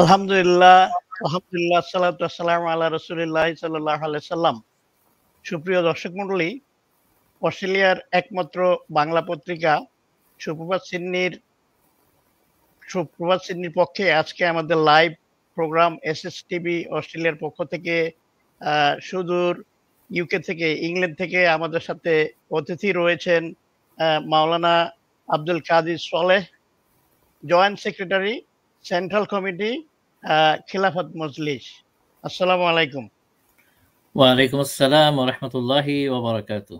আলহামদুলিল্লাহ আল্লাহ সুপ্রিয় দর্শক মন্ডলী অস্ট্রেলিয়ার একমাত্র বাংলা পত্রিকা সুপ্রভাত সিন্নির সুপ্রভাত সিন্নির পক্ষে আজকে আমাদের live program S S TV অস্ট্রেলিয়ার পক্ষ থেকে সুদূর ইউকে থেকে ইংল্যান্ড থেকে আমাদের সাথে অতিথি রয়েছেন মাওলানা আব্দুল কাদির সলেহ জয়েন্ট সেক্রেটারি সেন্ট্রাল কমিটি খিলাফত মজলিস আসসালামু আলাইকুম ওয়ালাইকুম আসসালাম রহমতুল্লাহি ওবরাকাতু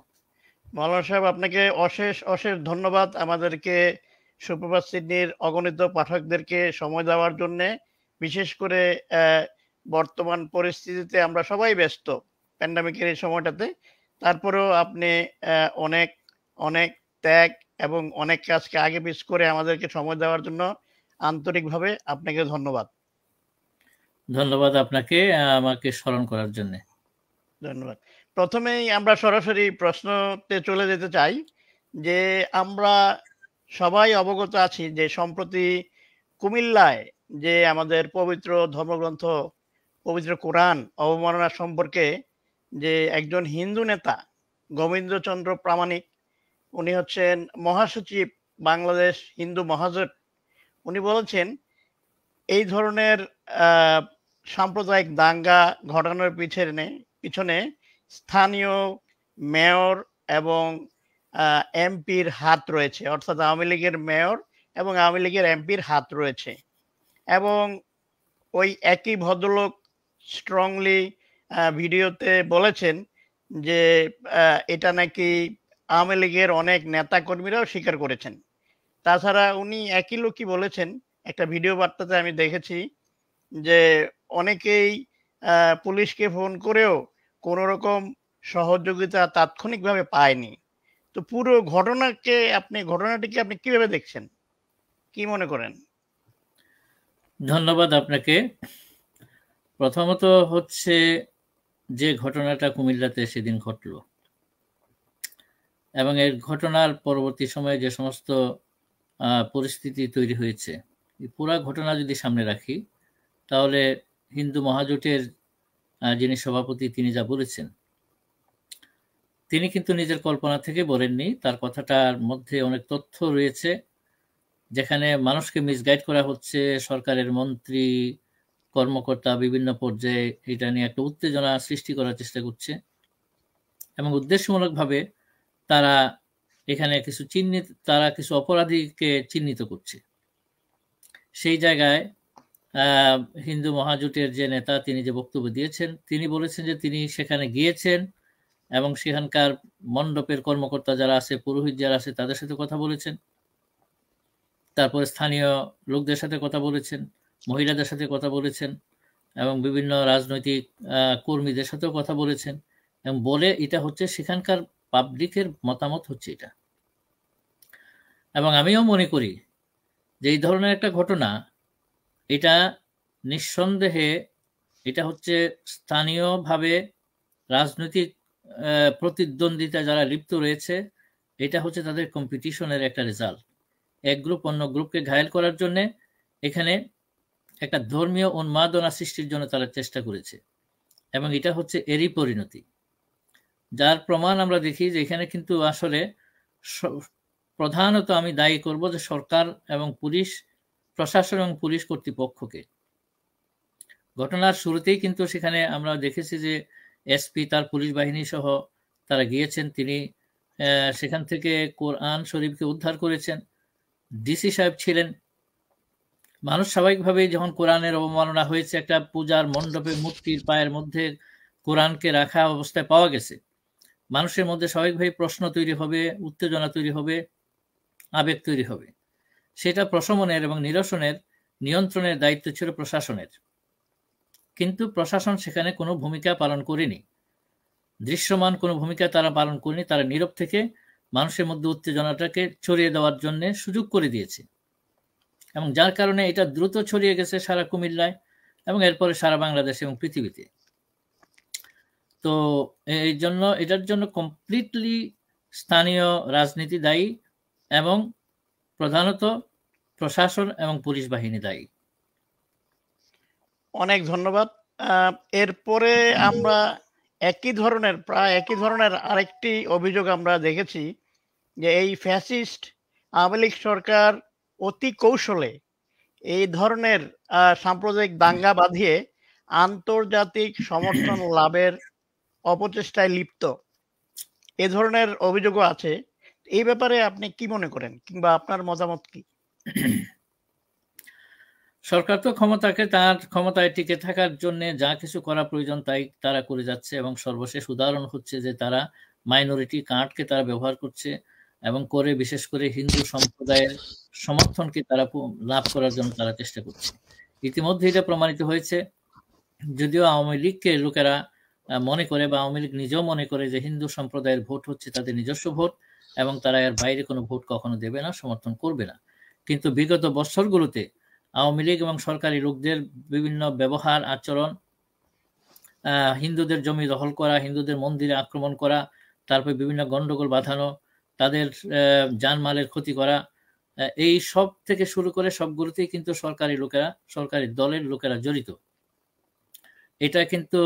মৌলানা সাহেব আপনাকে অশেষ অশেষ ধন্যবাদ আমাদেরকে সুপ্রভাত সিডনির অগণিত পাঠকদেরকে সময় দেওয়ার জন্যে বিশেষ করে বর্তমান পরিস্থিতিতে আমরা সবাই ব্যস্ত প্যান্ডামিকের এই সময়টাতে তারপরেও আপনি অনেক অনেক ত্যাগ এবং অনেক কাজকে আগে পিছ করে আমাদেরকে সময় দেওয়ার জন্য আন্তরিকভাবে আপনাকে ধন্যবাদ ধন্যবাদ আপনাকে আমাকে স্মরণ করার জন্য ধন্যবাদ প্রথমেই আমরা সরাসরি প্রশ্নতে চলে যেতে চাই যে আমরা সবাই অবগত আছি যে সম্প্রতি কুমিল্লায় যে আমাদের পবিত্র ধর্মগ্রন্থ পবিত্র কোরআন অবমাননা সম্পর্কে যে একজন হিন্দু নেতা গোবিন্দচন্দ্র প্রামাণিক উনি হচ্ছেন মহাসচিব বাংলাদেশ হিন্দু মহাজোট উনি বলেছেন এই ধরনের সাম্প্রদায়িক দাঙ্গা ঘটানোর পিছনে পিছনে স্থানীয় মেয়র এবং এমপির হাত রয়েছে অর্থাৎ আওয়ামী লীগের মেয়র এবং আওয়ামী লীগের এমপির হাত রয়েছে এবং ওই একই ভদ্রলোক স্ট্রংলি ভিডিওতে বলেছেন যে এটা নাকি আওয়ামী লীগের অনেক নেতাকর্মীরাও স্বীকার করেছেন তাছাড়া উনি একই লোকই বলেছেন একটা ভিডিও বার্তাতে আমি দেখেছি যে অনেকেই পুলিশকে ফোন করেও কোন রকম সহযোগিতা তাৎক্ষণিকভাবে পায়নি তো পুরো ঘটনাকে আপনি ঘটনাটিকে আপনি কিভাবে দেখছেন কি মনে করেন ধন্যবাদ আপনাকে প্রথমত হচ্ছে যে ঘটনাটা কুমিল্লাতে সেদিন ঘটল এবং এর ঘটনার পরবর্তী সময়ে যে সমস্ত পরিস্থিতি তৈরি হয়েছে পুরা ঘটনা যদি সামনে রাখি তাহলে হিন্দু মহাজোটের যিনি সভাপতি তিনি যা বলেছেন তিনি কিন্তু নিজের কল্পনা থেকে বলেননি তার কথাটার মধ্যে অনেক তথ্য রয়েছে যেখানে মানুষকে মিসগাইড করা হচ্ছে সরকারের মন্ত্রী কর্মকর্তা বিভিন্ন পর্যায়ে এটা নিয়ে একটা উত্তেজনা সৃষ্টি করার চেষ্টা করছে এবং উদ্দেশ্যমূলকভাবে তারা এখানে কিছু চিহ্নিত তারা কিছু অপরাধীকে চিহ্নিত করছে সেই জায়গায় হিন্দু মহাজোটের যে নেতা তিনি যে বক্তব্য দিয়েছেন তিনি বলেছেন যে তিনি সেখানে গিয়েছেন এবং সেখানকার মণ্ডপের কর্মকর্তা যারা আছে পুরোহিত যারা আছে তাদের সাথে কথা বলেছেন তারপরে স্থানীয় লোকদের সাথে কথা বলেছেন মহিলাদের সাথে কথা বলেছেন এবং বিভিন্ন রাজনৈতিক কর্মীদের সাথেও কথা বলেছেন এবং বলে এটা হচ্ছে সেখানকার পাবলিকের মতামত হচ্ছে এটা এবং আমিও মনে করি যে এই ধরনের একটা ঘটনা এটা নিঃসন্দেহে এটা হচ্ছে স্থানীয়ভাবে রাজনৈতিক প্রতিদ্বন্দ্বিতা যারা লিপ্ত রয়েছে এটা হচ্ছে তাদের কম্পিটিশনের একটা রেজাল্ট এক গ্রুপ অন্য গ্রুপকে ঘায়েল করার জন্যে এখানে একটা ধর্মীয় উন্মাদনা সৃষ্টির জন্য তারা চেষ্টা করেছে এবং এটা হচ্ছে এরই পরিণতি যার প্রমাণ আমরা দেখি যে এখানে কিন্তু আসলে প্রধানত আমি দায়ী করব যে সরকার এবং পুলিশ প্রশাসন এবং পুলিশ কর্তৃপক্ষকে ঘটনার শুরুতেই কিন্তু সেখানে আমরা দেখেছি যে এসপি তার পুলিশ বাহিনী সহ তারা গিয়েছেন তিনি সেখান থেকে কোরআন শরীফকে উদ্ধার করেছেন ডিসি সাহেব ছিলেন মানুষ স্বাভাবিকভাবে যখন কোরআনের অবমাননা হয়েছে একটা পূজার মণ্ডপে মূর্তির পায়ের মধ্যে কোরআনকে রাখা অবস্থায় পাওয়া গেছে মানুষের মধ্যে স্বাভাবিকভাবে প্রশ্ন তৈরি হবে উত্তেজনা তৈরি হবে আবেগ তৈরি হবে সেটা প্রশমনের এবং নিরসনের নিয়ন্ত্রণের দায়িত্ব ছিল প্রশাসনের কিন্তু প্রশাসন সেখানে কোনো ভূমিকা পালন করেনি দৃশ্যমান কোনো ভূমিকা তারা পালন করেনি তারা নীরব থেকে মানুষের মধ্যে উত্তেজনাটাকে ছড়িয়ে দেওয়ার জন্য সুযোগ করে দিয়েছে এবং যার কারণে এটা দ্রুত ছড়িয়ে গেছে সারা কুমিল্লায় এবং এরপরে সারা বাংলাদেশ এবং পৃথিবীতে তো এই জন্য এটার জন্য কমপ্লিটলি স্থানীয় রাজনীতি দায়ী এবং প্রধানত প্রশাসন এবং পুলিশ বাহিনী দায়ী অনেক ধন্যবাদ এরপরে আমরা একই ধরনের প্রায় একই ধরনের আরেকটি অভিযোগ আমরা দেখেছি যে এই ফ্যাসিস্ট আওয়ামী লীগ সরকার অতি কৌশলে এই ধরনের সাম্প্রদায়িক দাঙ্গা বাঁধিয়ে আন্তর্জাতিক সমর্থন লাভের অপচেষ্টায় লিপ্ত এ ধরনের অভিযোগও আছে এই ব্যাপারে আপনি কি মনে করেন কিংবা আপনার মতামত কি সরকার তো ক্ষমতাকে তার ক্ষমতায় টিকে থাকার জন্য যা কিছু করা প্রয়োজন তাই তারা করে যাচ্ছে এবং সর্বশেষ উদাহরণ হচ্ছে যে তারা মাইনরিটি কার্ডকে তারা ব্যবহার করছে এবং করে বিশেষ করে হিন্দু সম্প্রদায়ের সমর্থনকে তারা লাভ করার জন্য তারা চেষ্টা করছে ইতিমধ্যে এটা প্রমাণিত হয়েছে যদিও আওয়ামী লীগকে লোকেরা মনে করে বা আওয়ামী লীগ নিজেও মনে করে যে হিন্দু সম্প্রদায়ের ভোট হচ্ছে তাদের নিজস্ব ভোট এবং তারা এর বাইরে কোনো ভোট কখনো দেবে না সমর্থন করবে না কিন্তু বিগত বছরগুলোতে আওয়ামী লীগ এবং সরকারি লোকদের বিভিন্ন ব্যবহার আচরণ হিন্দুদের জমি দখল করা হিন্দুদের মন্দিরে আক্রমণ করা তারপর বিভিন্ন গণ্ডগোল বাঁধানো তাদের যানমালের ক্ষতি করা এই সব থেকে শুরু করে সবগুলোতেই কিন্তু সরকারি লোকেরা সরকারি দলের লোকেরা জড়িত এটা কিন্তু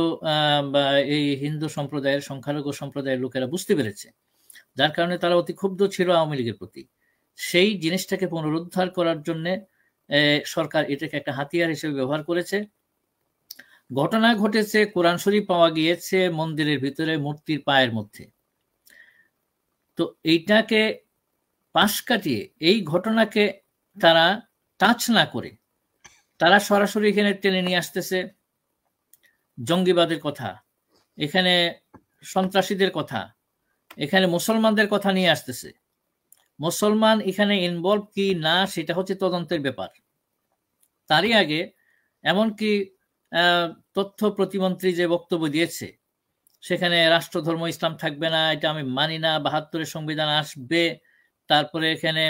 এই হিন্দু সম্প্রদায়ের সংখ্যালঘু সম্প্রদায়ের লোকেরা বুঝতে পেরেছে যার কারণে তারা অতি ক্ষুব্ধ ছিল আওয়ামী লীগের প্রতি সেই জিনিসটাকে পুনরুদ্ধার করার জন্য সরকার এটাকে একটা হাতিয়ার হিসেবে ব্যবহার করেছে ঘটনা ঘটেছে কোরআন শরীফ পাওয়া গিয়েছে মন্দিরের ভিতরে মূর্তির পায়ের মধ্যে তো এইটাকে পাশ কাটিয়ে এই ঘটনাকে তারা টাচ না করে তারা সরাসরি এখানে টেনে নিয়ে আসতেছে জঙ্গিবাদের কথা এখানে সন্ত্রাসীদের কথা এখানে মুসলমানদের কথা নিয়ে আসতেছে মুসলমান এখানে ইনভলভ কি না সেটা হচ্ছে তদন্তের ব্যাপার তারই আগে এমনকি তথ্য প্রতিমন্ত্রী যে বক্তব্য দিয়েছে সেখানে রাষ্ট্রধর্ম ইসলাম থাকবে না এটা আমি মানি না বাহাত্তরের সংবিধান আসবে তারপরে এখানে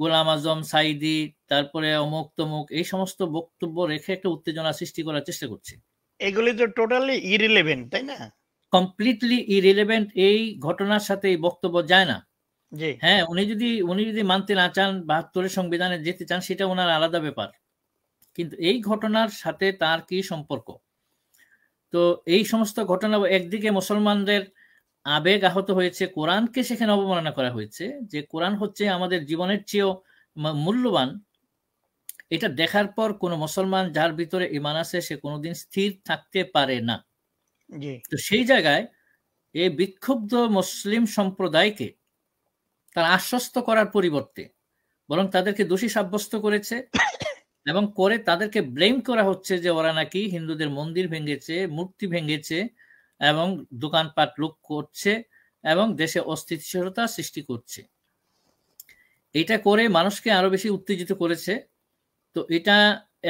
গোলাম আজম সাইদি তারপরে অমুক তমুক এই সমস্ত বক্তব্য রেখে একটা উত্তেজনা সৃষ্টি করার চেষ্টা করছে এগুলি তো টোটালি ইরিলেভেন্ট তাই না কমপ্লিটলি ইরিলেভেন্ট এই ঘটনার সাথে এই বক্তব্য যায় না হ্যাঁ উনি যদি উনি যদি মানতে না চান বাহাত্তরের সংবিধানে যেতে চান সেটা ওনার আলাদা ব্যাপার কিন্তু এই ঘটনার সাথে তার কি সম্পর্ক তো এই সমস্ত ঘটনা একদিকে মুসলমানদের আবেগ আহত হয়েছে কোরআনকে সেখানে অবমাননা করা হয়েছে যে কোরআন হচ্ছে আমাদের জীবনের চেয়েও মূল্যবান এটা দেখার পর কোনো মুসলমান যার ভিতরে ইমান আছে সে কোনোদিন স্থির থাকতে পারে না তো সেই জায়গায় এই বিক্ষুব্ধ মুসলিম সম্প্রদায়কে তারা আশ্বস্ত করার পরিবর্তে বরং তাদেরকে দোষী সাব্যস্ত করেছে এবং করে তাদেরকে ব্লেম করা হচ্ছে যে ওরা নাকি হিন্দুদের মন্দির ভেঙেছে মূর্তি ভেঙেছে এবং দোকানপাট লুক করছে এবং দেশে অস্থিতিশীলতা সৃষ্টি করছে এটা করে মানুষকে আরো বেশি উত্তেজিত করেছে তো এটা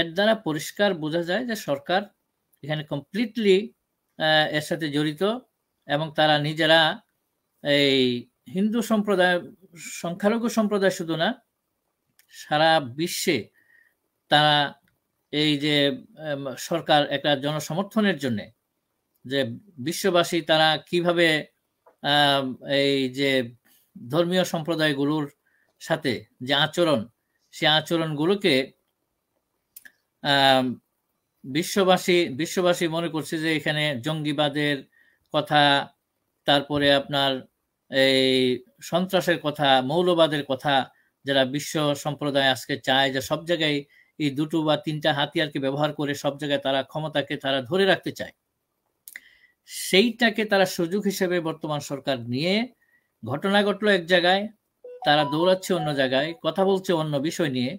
এর দ্বারা পরিষ্কার বোঝা যায় যে সরকার এখানে কমপ্লিটলি এর সাথে জড়িত এবং তারা নিজেরা এই হিন্দু সম্প্রদায় সংখ্যালঘু সম্প্রদায় শুধু না সারা বিশ্বে তারা এই যে সরকার একটা জনসমর্থনের জন্য যে বিশ্ববাসী তারা কিভাবে এই যে ধর্মীয় সম্প্রদায়গুলোর সাথে যে আচরণ সে আচরণগুলোকে বিশ্ববাসী বিশ্ববাসী মনে করছে যে এখানে জঙ্গিবাদের কথা তারপরে আপনার এই সন্ত্রাসের কথা মৌলবাদের কথা যারা বিশ্ব সম্প্রদায় আজকে চায় যে সব জায়গায় এই দুটো বা তিনটা হাতিয়ারকে ব্যবহার করে সব জায়গায় তারা ক্ষমতাকে তারা ধরে রাখতে চায় সেইটাকে তারা সুযোগ হিসেবে বর্তমান সরকার নিয়ে ঘটনা ঘটলো এক জায়গায় তারা দৌড়াচ্ছে অন্য জায়গায় কথা বলছে অন্য বিষয় নিয়ে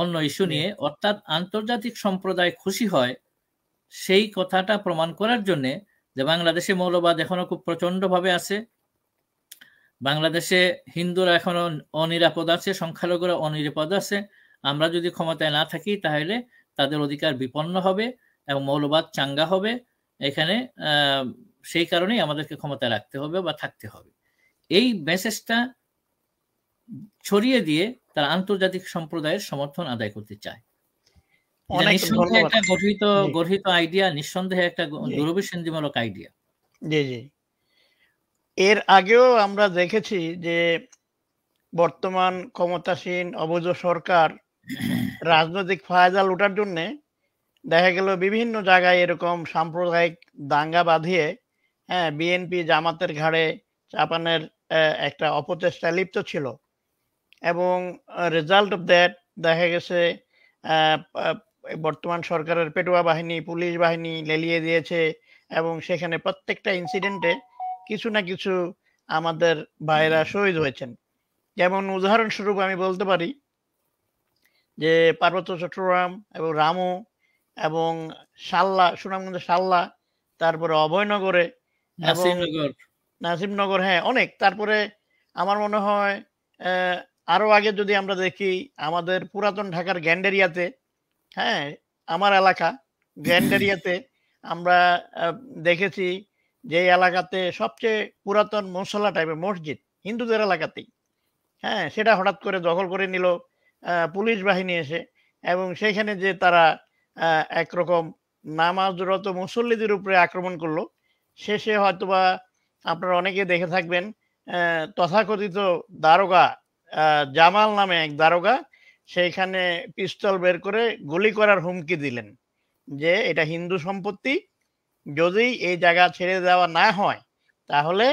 অন্য ইস্যু নিয়ে অর্থাৎ আন্তর্জাতিক সম্প্রদায় খুশি হয় সেই কথাটা প্রমাণ করার জন্যে যে বাংলাদেশে মৌলবাদ এখনো খুব প্রচণ্ডভাবে আছে বাংলাদেশে হিন্দুরা এখনো অনিরাপদ আছে সংখ্যালঘুরা অনিরাপদ আছে আমরা যদি ক্ষমতায় না থাকি তাহলে তাদের অধিকার বিপন্ন হবে এবং মৌলবাদ চাঙ্গা হবে এখানে সেই কারণেই আমাদেরকে ক্ষমতায় রাখতে হবে বা থাকতে হবে এই মেসেজটা ছড়িয়ে দিয়ে তারা আন্তর্জাতিক সম্প্রদায়ের সমর্থন আদায় করতে চায় নিঃসন্দেহে একটা গঠিত গঠিত আইডিয়া নিঃসন্দেহে একটা দূরভিসন্ধিমূলক আইডিয়া জি জি এর আগেও আমরা দেখেছি যে বর্তমান ক্ষমতাসীন অবৈধ সরকার রাজনৈতিক ফায়দা লুটার জন্য দেখা গেল বিভিন্ন জায়গায় এরকম সাম্প্রদায়িক দাঙ্গা বাঁধিয়ে হ্যাঁ বিএনপি জামাতের ঘাড়ে চাপানের একটা অপচেষ্টা লিপ্ত ছিল এবং রেজাল্ট অফ দ্যাট দেখা গেছে বর্তমান সরকারের পেটুয়া বাহিনী পুলিশ বাহিনী লেলিয়ে দিয়েছে এবং সেখানে প্রত্যেকটা ইনসিডেন্টে কিছু না কিছু আমাদের ভাইরা শহীদ হয়েছেন যেমন উদাহরণস্বরূপ আমি বলতে পারি যে পার্বত্য চট্টগ্রাম এবং রামু এবং সাল্লা সুনামগঞ্জ সাল্লা তারপরে অভয়নগরে নাসিমনগর হ্যাঁ অনেক তারপরে আমার মনে হয় আরো আগে যদি আমরা দেখি আমাদের পুরাতন ঢাকার গ্যান্ডেরিয়াতে হ্যাঁ আমার এলাকা গ্যান্ডেরিয়াতে আমরা দেখেছি যে এলাকাতে সবচেয়ে পুরাতন মশলা টাইপের মসজিদ হিন্দুদের এলাকাতেই হ্যাঁ সেটা হঠাৎ করে দখল করে নিল পুলিশ বাহিনী এসে এবং সেখানে যে তারা একরকম নামাজরত মুসল্লিদের উপরে আক্রমণ করলো শেষে হয়তোবা আপনারা অনেকে দেখে থাকবেন তথাকথিত দারোগা জামাল নামে এক দারোগা সেইখানে পিস্তল বের করে গুলি করার হুমকি দিলেন যে এটা হিন্দু সম্পত্তি যদি এই জায়গা ছেড়ে দেওয়া না হয় তাহলে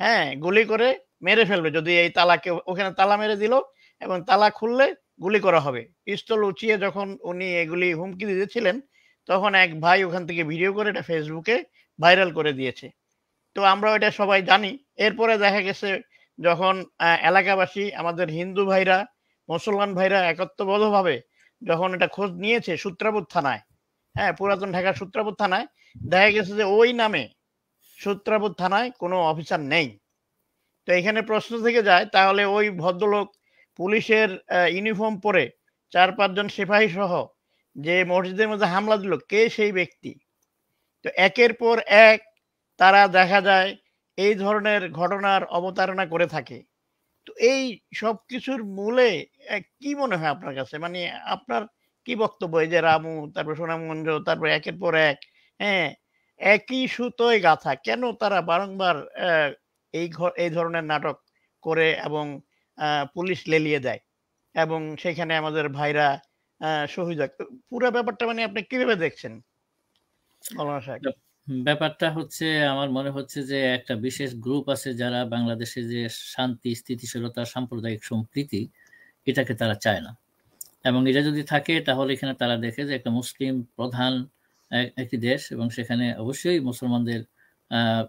হ্যাঁ গুলি করে মেরে ফেলবে যদি এই তালাকে ওখানে তালা মেরে দিল এবং তালা খুললে গুলি করা হবে পিস্তল উঁচিয়ে যখন উনি এগুলি হুমকি দিয়েছিলেন তখন এক ভাই ওখান থেকে ভিডিও করে এটা ফেসবুকে ভাইরাল করে দিয়েছে তো আমরা এটা সবাই জানি এরপরে দেখা গেছে যখন এলাকাবাসী আমাদের হিন্দু ভাইরা মুসলমান ভাইরা একত্রবদ্ধভাবে যখন এটা খোঁজ নিয়েছে সূত্রাবুদ থানায় হ্যাঁ পুরাতন ঢাকার সূত্রাপুর থানায় দেখা গেছে যে ওই নামে সূত্রাপুর থানায় কোনো অফিসার নেই তো এখানে প্রশ্ন থেকে যায় তাহলে ওই ভদ্রলোক পুলিশের ইউনিফর্ম পরে চার পাঁচজন সিপাহী সহ যে মসজিদের মধ্যে হামলা দিল কে সেই ব্যক্তি তো একের পর এক তারা দেখা যায় এই ধরনের ঘটনার অবতারণা করে থাকে তো এই সব কিছুর মূলে কি মনে হয় আপনার কাছে মানে আপনার কি বক্তব্য এই যে রামু তারপর সোনামঞ্জ তারপর একের পর এক হ্যাঁ একই সুতোয় গাথা কেন তারা বারংবার এই এই ধরনের নাটক করে এবং পুলিশ লেলিয়ে দেয় এবং সেখানে আমাদের ভাইরা শহীদ হয় পুরো ব্যাপারটা মানে আপনি কিভাবে দেখছেন ব্যাপারটা হচ্ছে আমার মনে হচ্ছে যে একটা বিশেষ গ্রুপ আছে যারা বাংলাদেশে যে শান্তি স্থিতিশীলতা সাম্প্রদায়িক সম্প্রীতি এটাকে তারা চায় না এবং এটা যদি থাকে তাহলে এখানে তারা দেখে যে একটা মুসলিম প্রধান একটি দেশ এবং সেখানে অবশ্যই মুসলমানদের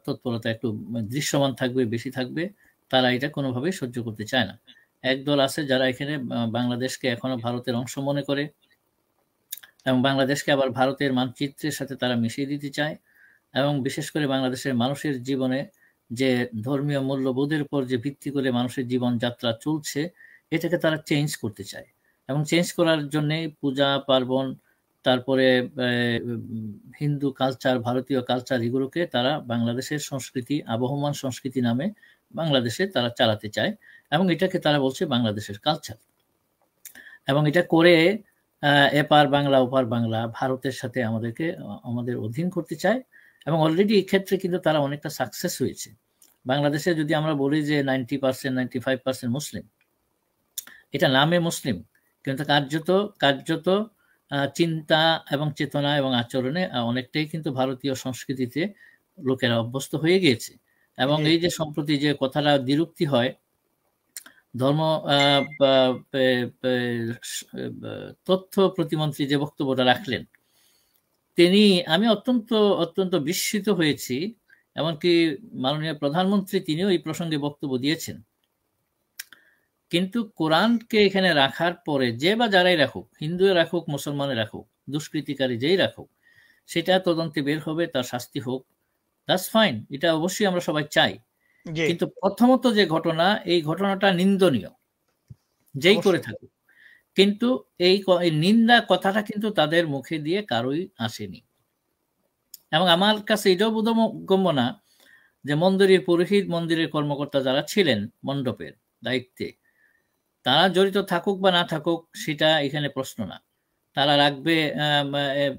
তৎপরতা একটু দৃশ্যমান থাকবে বেশি থাকবে তারা এটা কোনোভাবেই সহ্য করতে চায় না একদল আছে যারা এখানে বাংলাদেশকে এখনো ভারতের অংশ মনে করে এবং বাংলাদেশকে আবার ভারতের মানচিত্রের সাথে তারা মিশিয়ে দিতে চায় এবং বিশেষ করে বাংলাদেশের মানুষের জীবনে যে ধর্মীয় মূল্যবোধের উপর যে ভিত্তি করে মানুষের জীবনযাত্রা চলছে এটাকে তারা চেঞ্জ করতে চায় এবং চেঞ্জ করার জন্যে পূজা পার্বণ তারপরে হিন্দু কালচার ভারতীয় কালচার এগুলোকে তারা বাংলাদেশের সংস্কৃতি আবহমান সংস্কৃতি নামে বাংলাদেশে তারা চালাতে চায় এবং এটাকে তারা বলছে বাংলাদেশের কালচার এবং এটা করে এপার বাংলা ওপার বাংলা ভারতের সাথে আমাদেরকে আমাদের অধীন করতে চায় এবং অলরেডি ক্ষেত্রে কিন্তু তারা অনেকটা সাকসেস হয়েছে বাংলাদেশে যদি আমরা বলি যে ninety percent ninety five percent মুসলিম এটা নামে মুসলিম কিন্তু কার্যত কার্যত চিন্তা এবং চেতনা এবং আচরণে অনেকটাই কিন্তু ভারতীয় সংস্কৃতিতে লোকেরা অভ্যস্ত হয়ে গিয়েছে এবং হ্যাঁ। এই যে সম্প্রতি যে কথাটা দ্বিরুক্তি হয় ধর্ম তথ্য প্রতিমন্ত্রী যে বক্তব্যটা রাখলেন তিনি আমি অত্যন্ত অত্যন্ত বিস্মিত হয়েছি এমনকি মাননীয় প্রধানমন্ত্রী তিনিও এই প্রসঙ্গে বক্তব্য দিয়েছেন কিন্তু কোরআনকে এখানে রাখার পরে যে বা যারাই রাখুক হিন্দু রাখুক মুসলমানে রাখুক দুষ্কৃতিকারী যেই রাখুক সেটা তদন্তে বের হবে তার শাস্তি হোক দ্যাটস ফাইন এটা অবশ্যই আমরা সবাই চাই কিন্তু প্রথমত যে ঘটনা এই ঘটনাটা নিন্দনীয় যেই করে থাকুক কিন্তু এই নিন্দা কথাটা কিন্তু তাদের মুখে দিয়ে কারোই আসেনি এবং আমার কাছে এটাও বোধগম্য না যে মন্দিরের পুরোহিত মন্দিরের কর্মকর্তা যারা ছিলেন মণ্ডপের দায়িত্বে তারা জড়িত থাকুক বা না থাকুক সেটা এখানে প্রশ্ন না তারা রাখবে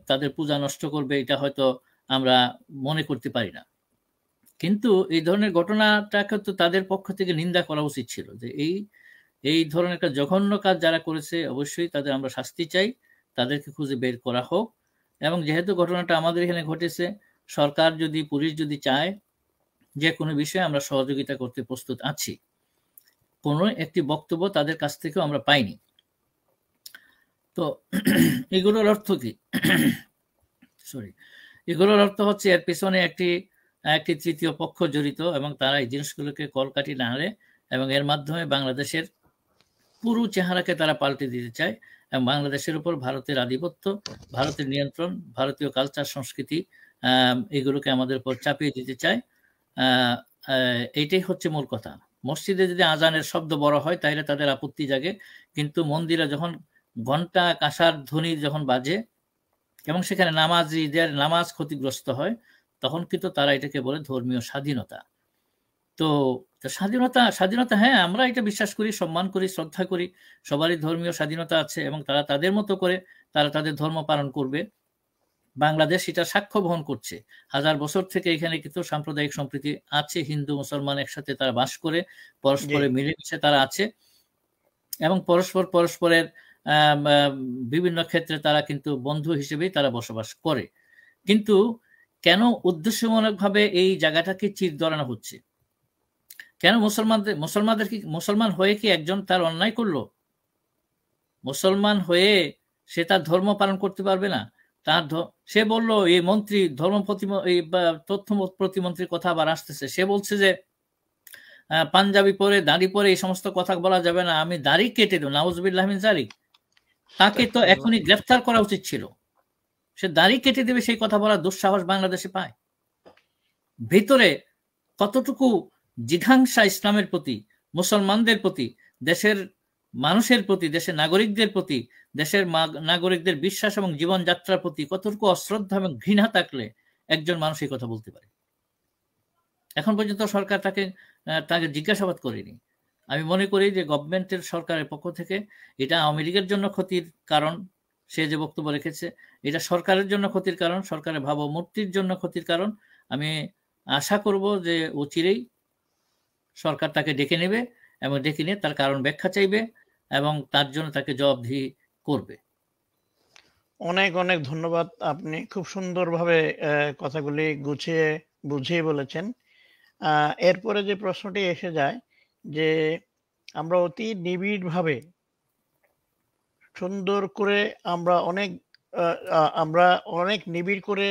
তাদের পূজা নষ্ট করবে এটা হয়তো আমরা মনে করতে পারি না কিন্তু এই ধরনের ঘটনাটাকে তো তাদের পক্ষ থেকে নিন্দা করা উচিত ছিল যে এই এই ধরনের একটা জঘন্য কাজ যারা করেছে অবশ্যই তাদের আমরা শাস্তি চাই তাদেরকে খুঁজে বের করা হোক এবং যেহেতু ঘটনাটা আমাদের এখানে ঘটেছে সরকার যদি পুলিশ যদি চায় যে কোনো বিষয়ে আমরা সহযোগিতা করতে প্রস্তুত আছি কোনো একটি বক্তব্য তাদের কাছ থেকেও আমরা পাইনি তো এগুলোর অর্থ কি সরি এগুলোর অর্থ হচ্ছে এর পিছনে একটি একটি তৃতীয় পক্ষ জড়িত এবং তারা এই জিনিসগুলোকে কলকাটি নাড়ে এবং এর মাধ্যমে বাংলাদেশের পুরো চেহারাকে তারা পাল্টে দিতে চায় এবং বাংলাদেশের উপর ভারতের আধিপত্য ভারতের নিয়ন্ত্রণ ভারতীয় কালচার সংস্কৃতি এগুলোকে আমাদের উপর চাপিয়ে দিতে চায় এইটাই হচ্ছে মূল কথা মসজিদে যদি আজানের শব্দ বড় হয় তাহলে তাদের আপত্তি জাগে কিন্তু মন্দিরে যখন ঘন্টা কাঁসার ধ্বনি যখন বাজে এবং সেখানে নামাজ ঈদের নামাজ ক্ষতিগ্রস্ত হয় তখন কিন্তু তারা এটাকে বলে ধর্মীয় স্বাধীনতা তো স্বাধীনতা স্বাধীনতা হ্যাঁ আমরা এটা বিশ্বাস করি সম্মান করি শ্রদ্ধা করি সবারই ধর্মীয় স্বাধীনতা আছে এবং তারা তাদের মতো করে তারা তাদের ধর্ম পালন করবে বাংলাদেশ এটা সাক্ষ্য বহন করছে হাজার বছর থেকে এখানে কিন্তু সাম্প্রদায়িক সম্প্রীতি আছে হিন্দু মুসলমান একসাথে তারা বাস করে পরস্পরে মিলেমিশে তারা আছে এবং পরস্পর পরস্পরের বিভিন্ন ক্ষেত্রে তারা কিন্তু বন্ধু হিসেবেই তারা বসবাস করে কিন্তু কেন উদ্দেশ্যমূলক ভাবে এই জায়গাটাকে চির ধরানো হচ্ছে কেন মুসলমানদের মুসলমানদের কি মুসলমান হয়ে কি একজন তার অন্যায় করলো মুসলমান হয়ে সে তার ধর্ম পালন করতে পারবে না তার সে বলল এই মন্ত্রী ধর্ম এই তথ্য প্রতিমন্ত্রীর কথা আবার আসতেছে সে বলছে যে পাঞ্জাবি পরে দাড়ি পরে এই সমস্ত কথা বলা যাবে না আমি দাড়ি কেটে দেব নাউজবিল্লাহমিন জারি তাকে তো আচ্ছা, এখনই আচ্ছা। গ্রেফতার করা উচিত ছিল সে দাড়ি কেটে দেবে সেই কথা বলার দুঃসাহস বাংলাদেশে পায় ভিতরে কতটুকু জিঘাংসা ইসলামের প্রতি মুসলমানদের প্রতি দেশের মানুষের প্রতি দেশের নাগরিকদের প্রতি দেশের নাগরিকদের বিশ্বাস এবং জীবনযাত্রার প্রতি কতটুকু অশ্রদ্ধা এবং ঘৃণা থাকলে একজন মানুষ এই কথা বলতে পারে এখন পর্যন্ত সরকার তাকে তাকে জিজ্ঞাসাবাদ করেনি আমি মনে করি যে গভর্নমেন্টের সরকারের পক্ষ থেকে এটা আওয়ামী লীগের জন্য ক্ষতির কারণ সে যে বক্তব্য রেখেছে এটা সরকারের জন্য ক্ষতির কারণ সরকারের ভাবমূর্তির জন্য ক্ষতির কারণ আমি আশা করব যে চিরেই সরকার তাকে ডেকে নেবে এবং ডেকে নিয়ে তার কারণ ব্যাখ্যা চাইবে এবং তার জন্য তাকে জবাবদিহি করবে অনেক অনেক ধন্যবাদ আপনি খুব সুন্দরভাবে কথাগুলি গুছিয়ে বুঝিয়ে বলেছেন এরপরে যে প্রশ্নটি এসে যায় যে আমরা অতি নিবিড়ভাবে সুন্দর করে আমরা অনেক আমরা অনেক নিবিড় করে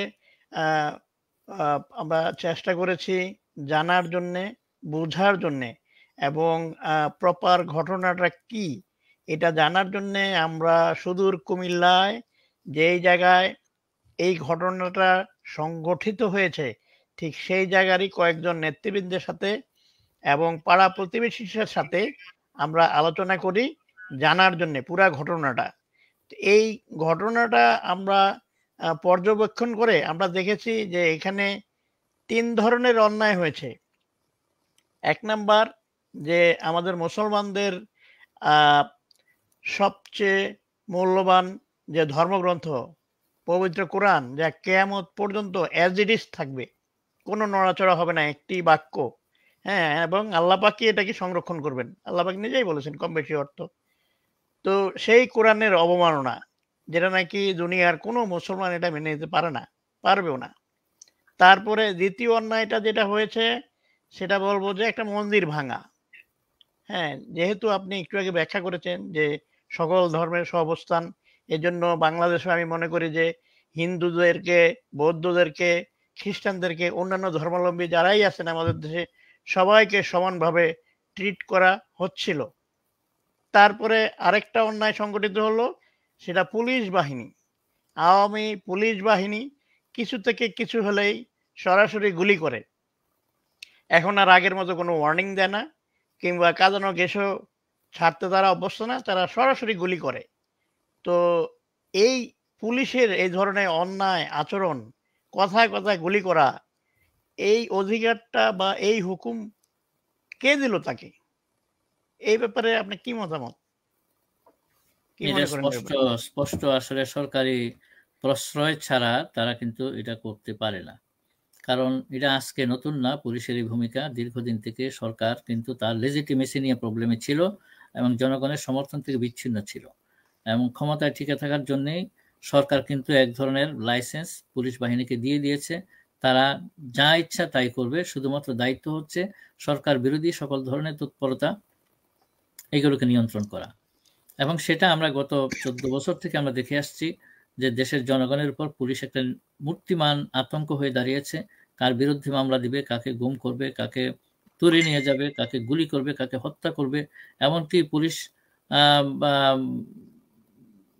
আমরা চেষ্টা করেছি জানার জন্যে বোঝার জন্যে এবং প্রপার ঘটনাটা কি এটা জানার জন্যে আমরা সুদূর কুমিল্লায় যেই জায়গায় এই ঘটনাটা সংগঠিত হয়েছে ঠিক সেই জায়গারই কয়েকজন নেতৃবৃন্দের সাথে এবং পাড়া প্রতিবেশীদের সাথে আমরা আলোচনা করি জানার জন্য পুরা ঘটনাটা এই ঘটনাটা আমরা পর্যবেক্ষণ করে আমরা দেখেছি যে এখানে তিন ধরনের অন্যায় হয়েছে এক নাম্বার যে আমাদের মুসলমানদের সবচেয়ে মূল্যবান যে ধর্মগ্রন্থ পবিত্র কোরআন যা কেয়ামত পর্যন্ত অ্যাজ ইট ইজ থাকবে কোনো নড়াচড়া হবে না একটি বাক্য হ্যাঁ এবং আল্লাপাকি এটাকে সংরক্ষণ করবেন আল্লাপাক নিজেই বলেছেন কম বেশি অর্থ তো সেই কোরআনের অবমাননা যেটা নাকি দুনিয়ার কোনো মুসলমান এটা মেনে নিতে পারে না পারবেও না তারপরে দ্বিতীয় অন্যায়টা যেটা হয়েছে সেটা বলবো যে একটা মন্দির ভাঙা হ্যাঁ যেহেতু আপনি একটু আগে ব্যাখ্যা করেছেন যে সকল ধর্মের সহবস্থান এজন্য বাংলাদেশে আমি মনে করি যে হিন্দুদেরকে বৌদ্ধদেরকে খ্রিস্টানদেরকে অন্যান্য ধর্মাবলম্বী যারাই আছেন আমাদের দেশে সবাইকে সমানভাবে ট্রিট করা হচ্ছিল তারপরে আরেকটা অন্যায় সংগঠিত হলো সেটা পুলিশ বাহিনী আওয়ামী পুলিশ বাহিনী কিছু থেকে কিছু হলেই সরাসরি গুলি করে এখন আর আগের মতো কোনো ওয়ার্নিং দেয় না কিংবা কাজানো গেসও ছাড়তে তারা অভ্যস্ত না তারা সরাসরি গুলি করে তো এই পুলিশের এই ধরনের অন্যায় আচরণ কথায় কথায় গুলি করা এই অধিকারটা বা এই হুকুম কে দিল তাকে এই ব্যাপারে আপনি কি মতামত স্পষ্ট স্পষ্ট আসলে সরকারি প্রশ্রয় ছাড়া তারা কিন্তু এটা করতে পারে না কারণ এটা আজকে নতুন না পুলিশের ভূমিকা দীর্ঘদিন থেকে সরকার কিন্তু তার লেজিটিমেসি নিয়ে প্রবলেমে ছিল এবং জনগণের সমর্থন থেকে বিচ্ছিন্ন ছিল এবং ক্ষমতায় টিকে থাকার জন্যেই সরকার কিন্তু এক ধরনের লাইসেন্স পুলিশ বাহিনীকে দিয়ে দিয়েছে তারা যা ইচ্ছা তাই করবে শুধুমাত্র দায়িত্ব হচ্ছে সরকার বিরোধী সকল ধরনের তৎপরতা এগুলোকে নিয়ন্ত্রণ করা এবং সেটা আমরা গত চোদ্দ বছর থেকে আমরা দেখে আসছি যে দেশের জনগণের উপর পুলিশ একটা মূর্তিমান আতঙ্ক হয়ে দাঁড়িয়েছে কার বিরুদ্ধে মামলা দিবে কাকে গুম করবে কাকে তুলে নিয়ে যাবে কাকে গুলি করবে কাকে হত্যা করবে এমনকি পুলিশ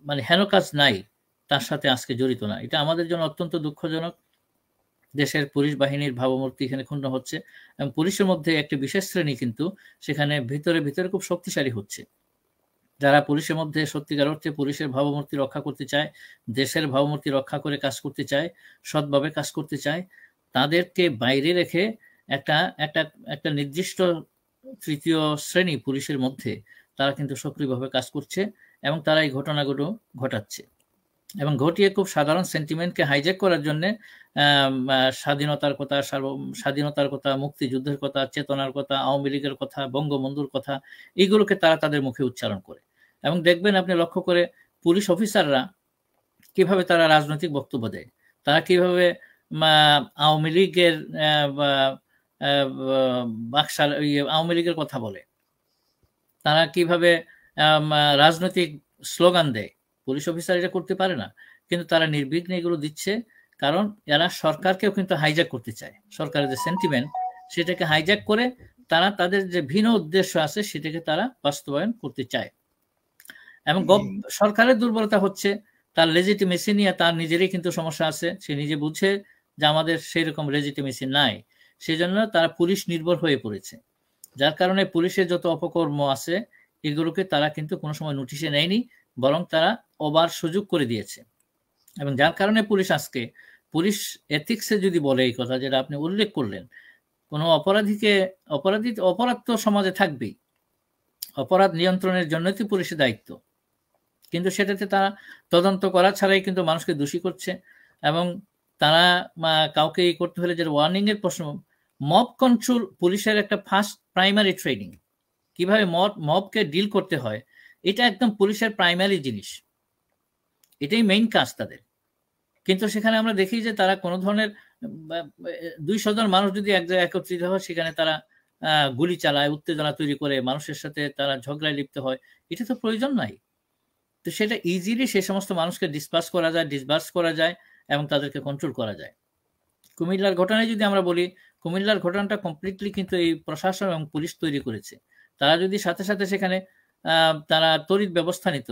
মানে হেন কাজ নাই তার সাথে আজকে জড়িত না এটা আমাদের জন্য অত্যন্ত দুঃখজনক দেশের পুলিশ বাহিনীর ভাবমূর্তি এখানে ক্ষুণ্ণ হচ্ছে এবং পুলিশের মধ্যে একটি বিশেষ শ্রেণী কিন্তু সেখানে ভিতরে ভিতরে খুব শক্তিশালী হচ্ছে যারা পুলিশের মধ্যে সত্যিকার অর্থে পুলিশের ভাবমূর্তি রক্ষা করতে চায় দেশের ভাবমূর্তি রক্ষা করে কাজ করতে চায় সৎভাবে কাজ করতে চায় তাদেরকে বাইরে রেখে একটা একটা একটা নির্দিষ্ট তৃতীয় শ্রেণী পুলিশের মধ্যে তারা কিন্তু সক্রিয়ভাবে কাজ করছে এবং তারা এই ঘটনাগুলো ঘটাচ্ছে এবং ঘটিয়ে খুব সাধারণ সেন্টিমেন্টকে হাইজ্যাক করার জন্য স্বাধীনতার কথা স্বাধীনতার কথা মুক্তিযুদ্ধের কথা চেতনার কথা আওয়ামী লীগের কথা বঙ্গবন্ধুর কথা এইগুলোকে তারা তাদের মুখে উচ্চারণ করে এবং দেখবেন আপনি লক্ষ্য করে পুলিশ অফিসাররা কিভাবে তারা রাজনৈতিক বক্তব্য দেয় তারা কিভাবে আওয়ামী লীগের বাকশাল আওয়ামী লীগের কথা বলে তারা কিভাবে রাজনৈতিক স্লোগান দেয় পুলিশ অফিসার এটা করতে পারে না কিন্তু তারা নির্বিঘ্নে এগুলো দিচ্ছে কারণ এরা সরকারকেও কিন্তু হাইজ্যাক করতে চায় সরকারের যে সেন্টিমেন্ট সেটাকে হাইজ্যাক করে তারা তাদের যে ভিন্ন উদ্দেশ্য আছে সেটাকে তারা বাস্তবায়ন করতে চায় এবং সরকারের দুর্বলতা হচ্ছে তার লেজিটিমেসি নিয়ে তার নিজেরই কিন্তু সমস্যা আছে সে নিজে বুঝে যে আমাদের সেই রকম লেজিটিমেসি নাই সেজন্য তারা পুলিশ নির্ভর হয়ে পড়েছে যার কারণে পুলিশের যত অপকর্ম আছে এগুলোকে তারা কিন্তু কোনো সময় নোটিশে নেয়নি বরং তারা ওবার সুযোগ করে দিয়েছে এবং যার কারণে পুলিশ আজকে পুলিশ এথিক্সে যদি বলে এই কথা যেটা আপনি উল্লেখ করলেন কোনো অপরাধীকে অপরাধী অপরাধ তো সমাজে থাকবেই অপরাধ নিয়ন্ত্রণের জন্যই তো পুলিশের দায়িত্ব কিন্তু সেটাতে তারা তদন্ত করা ছাড়াই কিন্তু মানুষকে দোষী করছে এবং তারা কাউকে করতে হলে যে ওয়ার্নিংয়ের প্রশ্ন মব কন্ট্রোল পুলিশের একটা ফার্স্ট প্রাইমারি ট্রেনিং কিভাবে মব মবকে ডিল করতে হয় এটা একদম পুলিশের প্রাইমারি জিনিস এটাই মেইন কাজ তাদের কিন্তু সেখানে আমরা দেখি যে তারা কোনো ধরনের দুই সজন মানুষ যদি এক জায়গায় একত্রিত হয় সেখানে তারা গুলি চালায় উত্তেজনা তৈরি করে মানুষের সাথে তারা ঝগড়ায় লিপ্ত হয় এটা তো প্রয়োজন নাই তো সেটা ইজিলি সে সমস্ত মানুষকে ডিসপাস করা যায় ডিসবার্স করা যায় এবং তাদেরকে কন্ট্রোল করা যায় কুমিল্লার ঘটনায় যদি আমরা বলি কুমিল্লার ঘটনাটা কমপ্লিটলি কিন্তু এই প্রশাসন এবং পুলিশ তৈরি করেছে তারা যদি সাথে সাথে সেখানে তারা তড়িৎ ব্যবস্থা নিত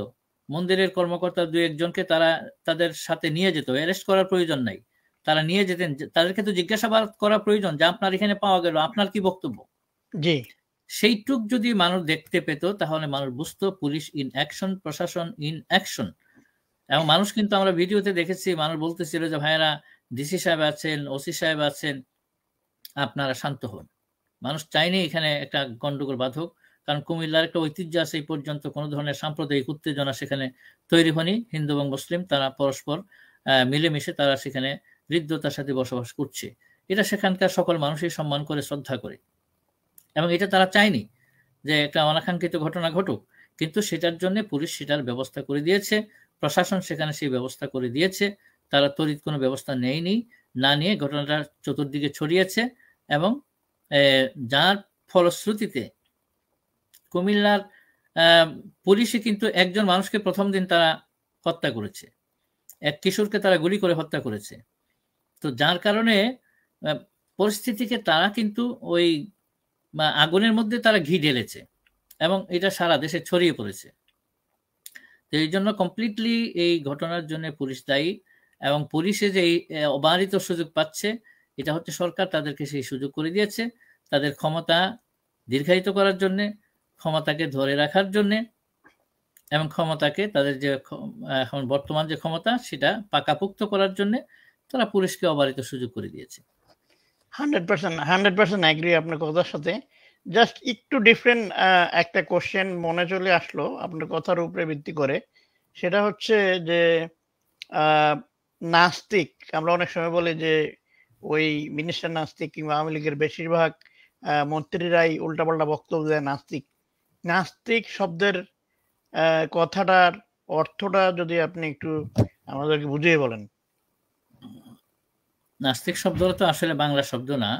মন্দিরের কর্মকর্তা দু একজনকে তারা তাদের সাথে নিয়ে যেত অ্যারেস্ট করার প্রয়োজন নাই তারা নিয়ে যেতেন তাদেরকে তো জিজ্ঞাসাবাদ করা প্রয়োজন যে আপনার এখানে পাওয়া গেল আপনার কি বক্তব্য জি সেইটুক যদি মানুষ দেখতে পেত তাহলে মানুষ বুঝতো পুলিশ ইন অ্যাকশন প্রশাসন ইন অ্যাকশন এবং মানুষ কিন্তু আমরা ভিডিওতে দেখেছি মানুষ বলতেছিল যে ভাইরা ডিসি সাহেব আছেন ওসি সাহেব আছেন আপনারা শান্ত হন মানুষ চাইনি এখানে একটা গণ্ডগোল বাধক কারণ কুমিল্লার একটা ঐতিহ্য আছে এই পর্যন্ত কোনো ধরনের সাম্প্রদায়িক উত্তেজনা সেখানে তৈরি হয়নি হিন্দু এবং মুসলিম তারা পরস্পর মিলেমিশে তারা সেখানে হৃদ্যতার সাথে বসবাস করছে এটা সেখানকার সকল মানুষই সম্মান করে শ্রদ্ধা করে এবং এটা তারা চায়নি যে একটা অনাকাঙ্ক্ষিত ঘটনা ঘটুক কিন্তু সেটার জন্য পুলিশ সেটার ব্যবস্থা করে দিয়েছে প্রশাসন সেখানে সেই ব্যবস্থা করে দিয়েছে তারা তড়িৎ কোনো ব্যবস্থা নেয়নি না নিয়ে ঘটনাটা চতুর্দিকে ছড়িয়েছে এবং যার ফলশ্রুতিতে কুমিল্লার পুলিশে কিন্তু একজন মানুষকে প্রথম দিন তারা হত্যা করেছে এক কিশোরকে তারা গুলি করে হত্যা করেছে তো যার কারণে পরিস্থিতিকে তারা কিন্তু ওই আগুনের মধ্যে তারা ঘি ঢেলেছে এবং এটা সারা দেশে ছড়িয়ে পড়েছে তো এই জন্য কমপ্লিটলি এই ঘটনার জন্য পুলিশ দায়ী এবং পুলিশে যে অবাহিত সুযোগ পাচ্ছে এটা হচ্ছে সরকার তাদেরকে সেই সুযোগ করে দিয়েছে তাদের ক্ষমতা দীর্ঘায়িত করার জন্যে ক্ষমতাকে ধরে রাখার জন্যে এবং ক্ষমতাকে তাদের যে এখন বর্তমান যে ক্ষমতা সেটা পাকাপুক্ত করার জন্যে তারা পুলিশকে অবারিত সুযোগ করে দিয়েছে hundred percent hundred percent agree আপনার কথার সাথে জাস্ট একটু ডিফারেন্ট একটা কোশ্চেন মনে চলে আসলো আপনার কথার উপরে ভিত্তি করে সেটা হচ্ছে যে নাস্তিক আমরা অনেক সময় বলি যে ওই মিনিস্টার নাস্তিক কিংবা আওয়ামী লীগের বেশিরভাগ মন্ত্রীরাই উল্টাপাল্টা বক্তব্য দেয় নাস্তিক নাস্তিক শব্দের কথাটার অর্থটা যদি আপনি একটু আমাদেরকে বুঝিয়ে বলেন নাস্তিক শব্দ তো আসলে বাংলা শব্দ না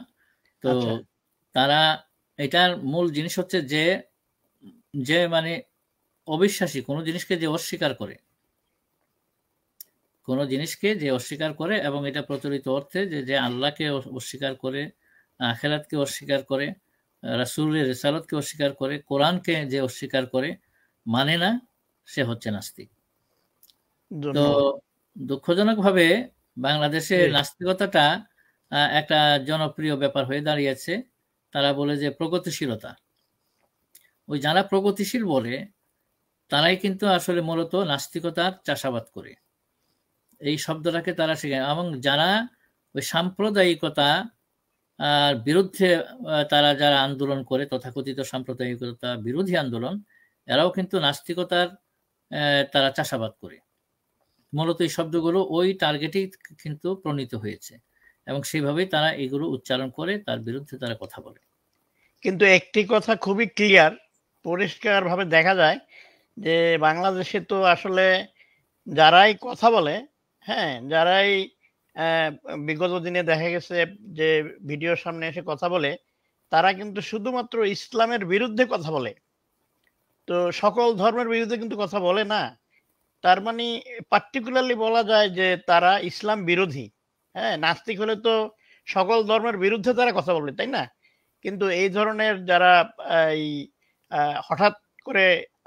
তো আচ্ছা। তারা এটার মূল জিনিস হচ্ছে যে যে মানে অবিশ্বাসী কোনো জিনিসকে যে অস্বীকার করে কোনো জিনিসকে যে অস্বীকার করে এবং এটা প্রচলিত অর্থে যে যে আল্লাহকে অস্বীকার করে আখেরাতকে অস্বীকার করে রাসুলের রেসালতকে অস্বীকার করে কোরআনকে যে অস্বীকার করে মানে না সে হচ্ছে নাস্তিক তো দুঃখজনকভাবে বাংলাদেশে নাস্তিকতাটা একটা জনপ্রিয় ব্যাপার হয়ে দাঁড়িয়েছে তারা বলে যে প্রগতিশীলতা ওই যারা প্রগতিশীল বলে তারাই কিন্তু আসলে মূলত নাস্তিকতার চাষাবাদ করে এই শব্দটাকে তারা শেখে এবং যারা ওই সাম্প্রদায়িকতা আর বিরুদ্ধে তারা যারা আন্দোলন করে তথাকথিত সাম্প্রদায়িকতা বিরোধী আন্দোলন এরাও কিন্তু নাস্তিকতার তারা চাষাবাদ করে মূলত এই শব্দগুলো ওই টার্গেটেই কিন্তু প্রণীত হয়েছে এবং সেইভাবেই তারা এগুলো উচ্চারণ করে তার বিরুদ্ধে তারা কথা বলে কিন্তু একটি কথা খুবই ক্লিয়ার পরিষ্কারভাবে দেখা যায় যে বাংলাদেশে তো আসলে যারাই কথা বলে হ্যাঁ যারাই বিগত দিনে দেখা গেছে যে ভিডিওর সামনে এসে কথা বলে তারা কিন্তু শুধুমাত্র ইসলামের বিরুদ্ধে কথা বলে তো সকল ধর্মের বিরুদ্ধে কিন্তু কথা বলে না তার মানে পার্টিকুলারলি বলা যায় যে তারা ইসলাম বিরোধী হ্যাঁ নাস্তিক হলে তো সকল ধর্মের বিরুদ্ধে তারা কথা বলে তাই না কিন্তু এই ধরনের যারা এই হঠাৎ করে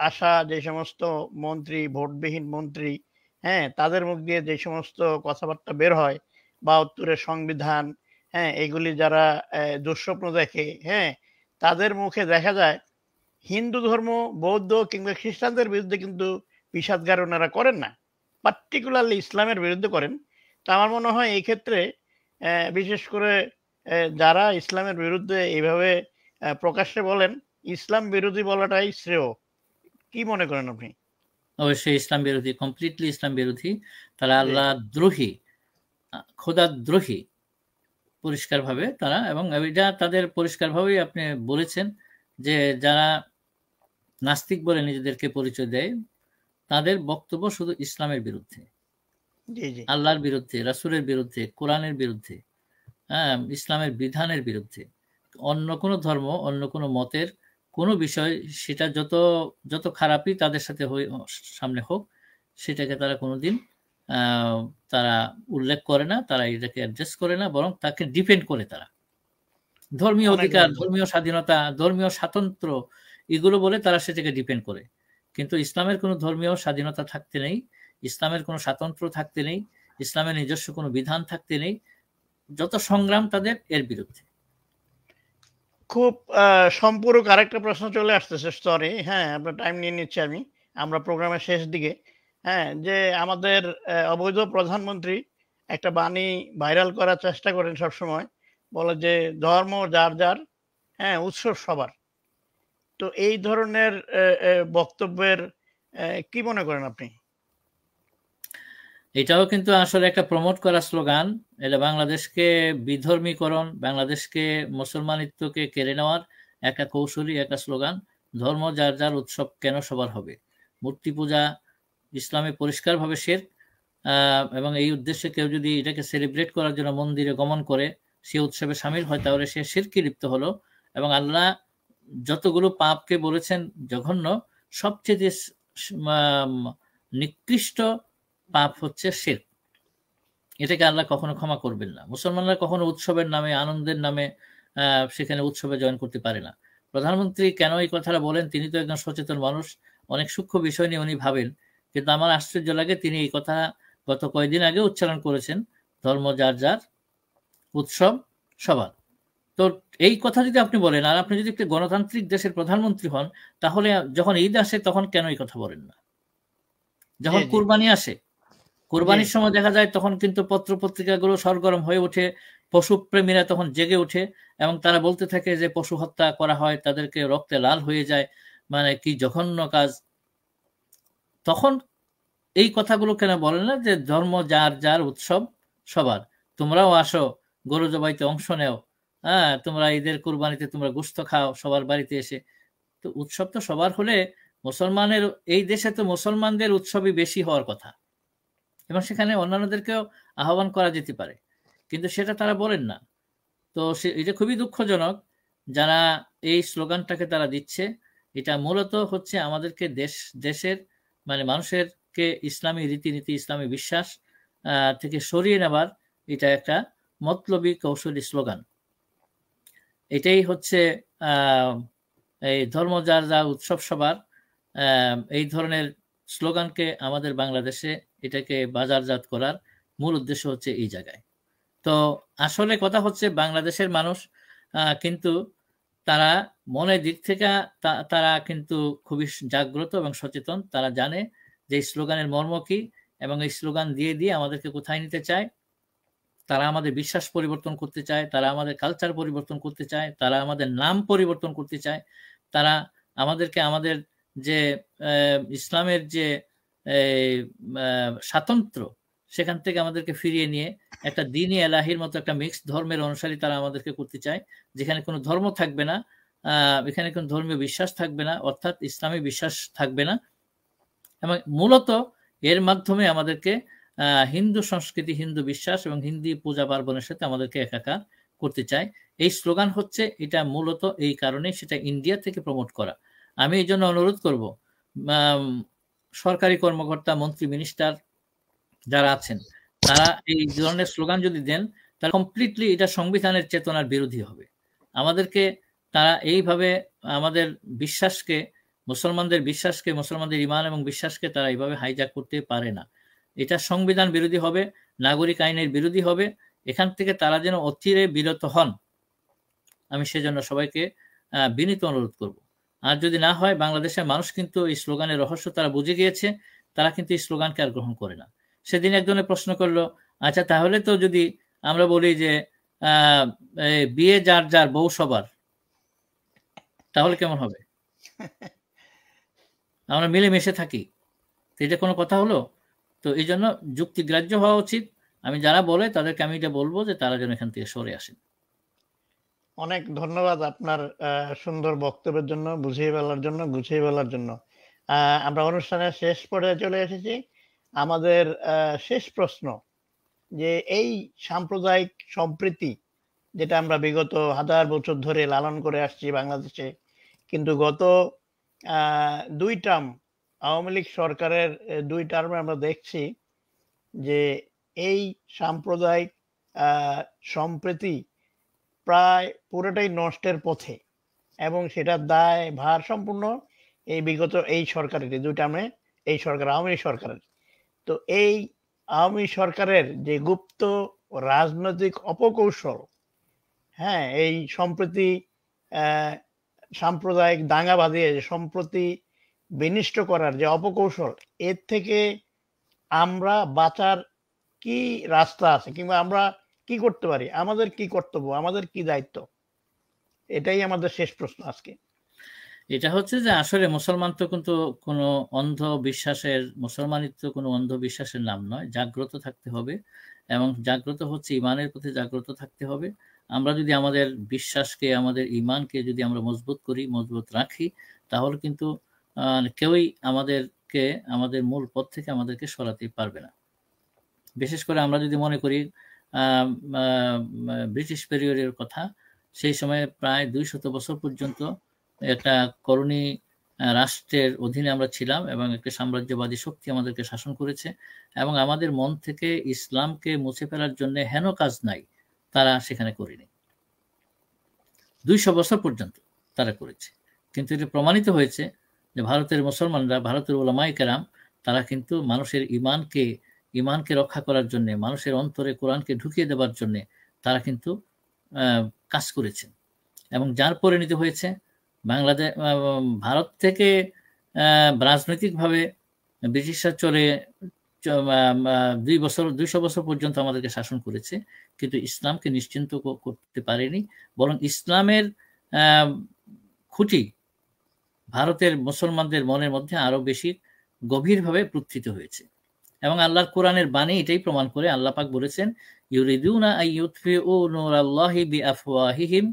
আসা যে সমস্ত মন্ত্রী ভোটবিহীন মন্ত্রী হ্যাঁ তাদের মুখ দিয়ে যে সমস্ত কথাবার্তা বের হয় বা উত্তরের সংবিধান হ্যাঁ এগুলি যারা দুঃস্বপ্ন দেখে হ্যাঁ তাদের মুখে দেখা যায় হিন্দু ধর্ম বৌদ্ধ কিংবা খ্রিস্টানদের বিরুদ্ধে কিন্তু বিষাদগার ওনারা করেন না পার্টিকুলারলি ইসলামের বিরুদ্ধে করেন তো আমার মনে হয় এই ক্ষেত্রে বিশেষ করে যারা ইসলামের বিরুদ্ধে এইভাবে প্রকাশ্যে বলেন ইসলাম বিরোধী বলাটাই শ্রেয় কি মনে করেন আপনি অবশ্যই ইসলাম বিরোধী কমপ্লিটলি ইসলাম বিরোধী তারা আল্লাহ দ্রোহী খোদাদ্রোহী পরিষ্কারভাবে তারা এবং এটা তাদের পরিষ্কারভাবেই আপনি বলেছেন যে যারা নাস্তিক বলে নিজেদেরকে পরিচয় দেয় তাদের বক্তব্য শুধু ইসলামের বিরুদ্ধে আল্লাহর বিরুদ্ধে রাসুলের বিরুদ্ধে কোরআনের বিরুদ্ধে হ্যাঁ ইসলামের বিধানের বিরুদ্ধে অন্য কোনো ধর্ম অন্য কোনো মতের কোনো বিষয় সেটা যত যত খারাপই তাদের সাথে সামনে হোক সেটাকে তারা কোনোদিন তারা উল্লেখ করে না তারা এটাকে অ্যাডজাস্ট করে না বরং তাকে ডিপেন্ড করে তারা ধর্মীয় অধিকার ধর্মীয় স্বাধীনতা ধর্মীয় স্বাতন্ত্র এগুলো বলে তারা সেটাকে ডিপেন্ড করে কিন্তু ইসলামের কোনো ধর্মীয় স্বাধীনতা থাকতে নেই ইসলামের কোনো স্বাতন্ত্র থাকতে নেই ইসলামের নিজস্ব কোনো বিধান থাকতে নেই যত সংগ্রাম তাদের এর বিরুদ্ধে খুব সম্পূরক আরেকটা প্রশ্ন চলে আসতেছে সরি হ্যাঁ আপনার টাইম নিয়ে নিচ্ছি আমি আমরা প্রোগ্রামের শেষ দিকে হ্যাঁ যে আমাদের অবৈধ প্রধানমন্ত্রী একটা বাণী ভাইরাল করার চেষ্টা করেন সবসময় বলে যে ধর্ম যার যার হ্যাঁ উৎসব সবার তো এই ধরনের বক্তব্যের কি মনে করেন আপনি এটাও কিন্তু আসলে একটা প্রমোট করা স্লোগান এটা বাংলাদেশকে বিধর্মীকরণ বাংলাদেশকে মুসলমানিত্বকে কেড়ে নেওয়ার একটা কৌশলী একটা স্লোগান ধর্ম যার যার উৎসব কেন সবার হবে মূর্তি পূজা ইসলামে পরিষ্কারভাবে শের এবং এই উদ্দেশ্যে কেউ যদি এটাকে সেলিব্রেট করার জন্য মন্দিরে গমন করে সে উৎসবে সামিল হয় তাহলে সে শিরকি লিপ্ত হলো এবং আল্লাহ যতগুলো পাপকে বলেছেন জঘন্য সবচেয়ে নিকৃষ্ট পাপ হচ্ছে শেখ এটাকে আল্লাহ কখনো ক্ষমা করবেন না মুসলমানরা কখনো উৎসবের নামে আনন্দের নামে সেখানে উৎসবে জয়েন করতে পারে না প্রধানমন্ত্রী কেন এই কথাটা বলেন তিনি তো একজন সচেতন মানুষ অনেক সূক্ষ্ম বিষয় নিয়ে উনি ভাবেন কিন্তু আমার আশ্চর্য লাগে তিনি এই কথা গত কয়েকদিন আগে উচ্চারণ করেছেন ধর্ম যার যার উৎসব সবার তো এই কথা যদি আপনি বলেন আর আপনি যদি একটি গণতান্ত্রিক দেশের প্রধানমন্ত্রী হন তাহলে যখন ঈদ আসে তখন কেন এই কথা বলেন না যখন কুরবানি আসে কোরবানির সময় দেখা যায় তখন কিন্তু পত্র পত্রিকাগুলো সরগরম হয়ে ওঠে পশু প্রেমীরা তখন জেগে ওঠে এবং তারা বলতে থাকে যে পশু হত্যা করা হয় তাদেরকে রক্তে লাল হয়ে যায় মানে কি জঘন্য কাজ তখন এই কথাগুলো কেন বলে না যে ধর্ম যার যার উৎসব সবার তোমরাও আসো গরু জবাইতে অংশ নেও হ্যাঁ তোমরা ঈদের কোরবানিতে তোমরা গুস্ত খাও সবার বাড়িতে এসে তো উৎসব তো সবার হলে মুসলমানের এই দেশে তো মুসলমানদের উৎসবই বেশি হওয়ার কথা এবং সেখানে অন্যান্যদেরকেও আহ্বান করা যেতে পারে কিন্তু সেটা তারা বলেন না তো সে এটা খুবই দুঃখজনক যারা এই স্লোগানটাকে তারা দিচ্ছে এটা মূলত হচ্ছে আমাদেরকে দেশ দেশের মানে মানুষেরকে ইসলামী রীতিনীতি ইসলামী বিশ্বাস থেকে সরিয়ে নেবার এটা একটা মতলবী কৌশলী স্লোগান এটাই হচ্ছে এই ধর্ম যার যা উৎসব সবার এই ধরনের স্লোগানকে আমাদের বাংলাদেশে এটাকে বাজারজাত করার মূল উদ্দেশ্য হচ্ছে এই জায়গায় তো আসলে কথা হচ্ছে বাংলাদেশের মানুষ কিন্তু তারা মনের দিক থেকে তারা কিন্তু খুবই জাগ্রত এবং সচেতন তারা জানে যে স্লোগানের মর্ম কি এবং এই স্লোগান দিয়ে দিয়ে আমাদেরকে কোথায় নিতে চায় তারা আমাদের বিশ্বাস পরিবর্তন করতে চায় তারা আমাদের কালচার পরিবর্তন করতে চায় তারা আমাদের নাম পরিবর্তন করতে চায় তারা আমাদেরকে আমাদের যে ইসলামের যে স্বাতন্ত্র সেখান থেকে আমাদেরকে ফিরিয়ে নিয়ে একটা দিনই এলাহির মতো একটা মিক্স ধর্মের অনুসারী তারা আমাদেরকে করতে চায় যেখানে কোনো ধর্ম থাকবে না এখানে কোনো ধর্মীয় বিশ্বাস থাকবে না অর্থাৎ ইসলামী বিশ্বাস থাকবে না এবং মূলত এর মাধ্যমে আমাদেরকে হিন্দু সংস্কৃতি হিন্দু বিশ্বাস এবং হিন্দি পূজা পার্বণের সাথে আমাদেরকে একাকার করতে চায় এই স্লোগান হচ্ছে এটা মূলত এই কারণে সেটা ইন্ডিয়া থেকে প্রমোট করা আমি এই জন্য অনুরোধ করব সরকারি কর্মকর্তা মন্ত্রী মিনিস্টার যারা আছেন তারা এই ধরনের স্লোগান যদি দেন তাহলে কমপ্লিটলি এটা সংবিধানের চেতনার বিরোধী হবে আমাদেরকে তারা এইভাবে আমাদের বিশ্বাসকে মুসলমানদের বিশ্বাসকে মুসলমানদের ইমান এবং বিশ্বাসকে তারা এইভাবে হাইজাক করতে পারে না এটা সংবিধান বিরোধী হবে নাগরিক আইনের বিরোধী হবে এখান থেকে তারা যেন অতিরে বিরত হন আমি সেজন্য সবাইকে বিনীত অনুরোধ করবো আর যদি না হয় বাংলাদেশের মানুষ কিন্তু এই স্লোগানের রহস্য তারা বুঝে গিয়েছে তারা কিন্তু এই স্লোগানকে আর গ্রহণ করে না সেদিন একজনের প্রশ্ন করলো আচ্ছা তাহলে তো যদি আমরা বলি যে বিয়ে যার যার বউ সবার তাহলে কেমন হবে আমরা মিলেমিশে থাকি এটা কোনো কথা হলো তো এই জন্য যুক্তিগ্রাহ্য হওয়া উচিত আমি যারা বলে তাদেরকে আমি এটা বলবো যে তারা যেন এখান থেকে সরে আসেন অনেক ধন্যবাদ আপনার সুন্দর বক্তব্যের জন্য বুঝিয়ে বলার জন্য গুছিয়ে বলার জন্য আমরা অনুষ্ঠানের শেষ পর্যায়ে চলে এসেছি আমাদের শেষ প্রশ্ন যে এই সাম্প্রদায়িক সম্প্রীতি যেটা আমরা বিগত হাজার বছর ধরে লালন করে আসছি বাংলাদেশে কিন্তু গত দুই টার্ম আওয়ামী লীগ সরকারের দুই টার্মে আমরা দেখছি যে এই সাম্প্রদায়িক সম্প্রীতি প্রায় পুরোটাই নষ্টের পথে এবং সেটার দায় ভার সম্পূর্ণ এই বিগত এই সরকারের দুইটা আমি এই সরকার আওয়ামী সরকারের তো এই আওয়ামী সরকারের যে গুপ্ত রাজনৈতিক অপকৌশল হ্যাঁ এই সম্প্রতি সাম্প্রদায়িক দাঙ্গা বাঁধিয়ে সম্প্রতি বিনিষ্ট করার যে অপকৌশল এর থেকে আমরা বাঁচার কি রাস্তা আছে কিংবা আমরা কি করতে পারি আমাদের কি কর্তব্য আমাদের কি দায়িত্ব এটাই আমাদের শেষ প্রশ্ন আজকে এটা হচ্ছে যে আসলে মুসলমান তো কিন্তু কোনো অন্ধ বিশ্বাসের তো কোনো অন্ধ বিশ্বাসের নাম নয় জাগ্রত থাকতে হবে এবং জাগ্রত হচ্ছে ইমানের প্রতি জাগ্রত থাকতে হবে আমরা যদি আমাদের বিশ্বাসকে আমাদের ইমানকে যদি আমরা মজবুত করি মজবুত রাখি তাহলে কিন্তু কেউই আমাদেরকে আমাদের মূল পথ থেকে আমাদেরকে সরাতে পারবে না বিশেষ করে আমরা যদি মনে করি ব্রিটিশ পেরিয়ডের কথা সেই সময়ে প্রায় দুই শত বছর পর্যন্ত একটা করণী রাষ্ট্রের অধীনে আমরা ছিলাম এবং একটি সাম্রাজ্যবাদী শক্তি আমাদেরকে শাসন করেছে এবং আমাদের মন থেকে ইসলামকে মুছে ফেলার জন্য হেন কাজ নাই তারা সেখানে করেনি দুইশো বছর পর্যন্ত তারা করেছে কিন্তু এটা প্রমাণিত হয়েছে যে ভারতের মুসলমানরা ভারতের ওলামাই কেরাম তারা কিন্তু মানুষের ইমানকে ইমানকে রক্ষা করার জন্য মানুষের অন্তরে কোরআনকে ঢুকিয়ে দেওয়ার জন্য তারা কিন্তু কাজ করেছে এবং যার পরিণতি হয়েছে বাংলাদেশ ভারত থেকে রাজনৈতিকভাবে ব্রিটিশরা চলে দুই বছর দুইশো বছর পর্যন্ত আমাদেরকে শাসন করেছে কিন্তু ইসলামকে নিশ্চিন্ত করতে পারেনি বরং ইসলামের খুঁটি ভারতের মুসলমানদের মনের মধ্যে আরও বেশি গভীরভাবে প্রত্থিত হয়েছে এবং আল্লাহর কোরআনের বাণী এটাই প্রমাণ করে আল্লাহ পাক বলেছেন ইউরিদুনা আইয়ুতফি ও নুর আল্লাহি বি আফওয়াহিহিম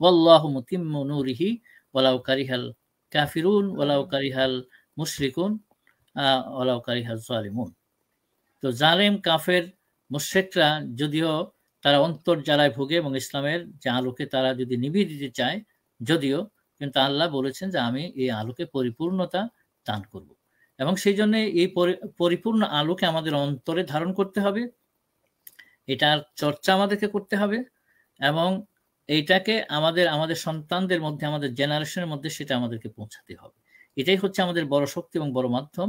ওয়াল্লাহু মুতিম্মু নূরিহি ওয়ালাউ কারিহাল কাফিরুন ওয়ালাউ কারিহাল মুশরিকুন ওয়ালাউ কারিহাল জালিমুন তো জালেম কাফের মুশরিকরা যদিও তারা অন্তর জ্বালায় ভোগে এবং ইসলামের যে আলোকে তারা যদি নিবিয়ে দিতে চায় যদিও কিন্তু আল্লাহ বলেছেন যে আমি এই আলোকে পরিপূর্ণতা দান করব এবং সেই জন্য এই পরিপূর্ণ আলোকে আমাদের অন্তরে ধারণ করতে হবে এটার চর্চা আমাদেরকে করতে হবে এবং এইটাকে আমাদের আমাদের সন্তানদের মধ্যে আমাদের জেনারেশনের মধ্যে সেটা আমাদেরকে পৌঁছাতে হবে এটাই হচ্ছে আমাদের বড় শক্তি এবং বড় মাধ্যম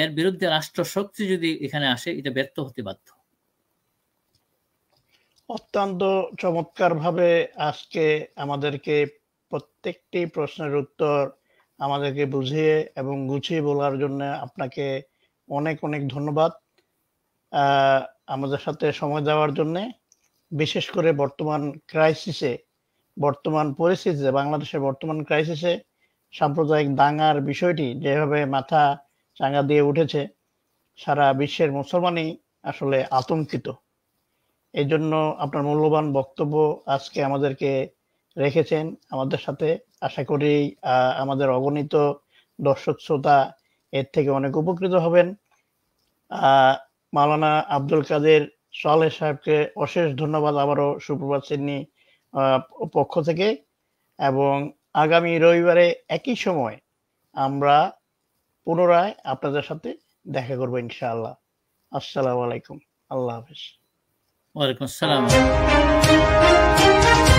এর বিরুদ্ধে রাষ্ট্র শক্তি যদি এখানে আসে এটা ব্যর্থ হতে বাধ্য অত্যন্ত চমৎকারভাবে আজকে আমাদেরকে প্রত্যেকটি প্রশ্নের উত্তর আমাদেরকে বুঝিয়ে এবং গুছিয়ে বলার জন্য আপনাকে অনেক অনেক ধন্যবাদ আমাদের সাথে সময় দেওয়ার জন্যে বিশেষ করে বর্তমান ক্রাইসিসে বর্তমান পরিস্থিতিতে বাংলাদেশের বর্তমান ক্রাইসিসে সাম্প্রদায়িক দাঙ্গার বিষয়টি যেভাবে মাথা চাঙ্গা দিয়ে উঠেছে সারা বিশ্বের মুসলমানই আসলে আতঙ্কিত এই জন্য আপনার মূল্যবান বক্তব্য আজকে আমাদেরকে রেখেছেন আমাদের সাথে আশা করি আমাদের অগণিত দর্শক শ্রোতা এর থেকে অনেক উপকৃত হবেন মালানা আব্দুল কাদের সালে সাহেবকে অশেষ ধন্যবাদ আবারও সুপ্রভাত সিন্নি পক্ষ থেকে এবং আগামী রবিবারে একই সময় আমরা পুনরায় আপনাদের সাথে দেখা করবো ইনশাআল্লাহ আসসালামু আলাইকুম আল্লাহ হাফিজ ওয়ালাইকুম আসসালাম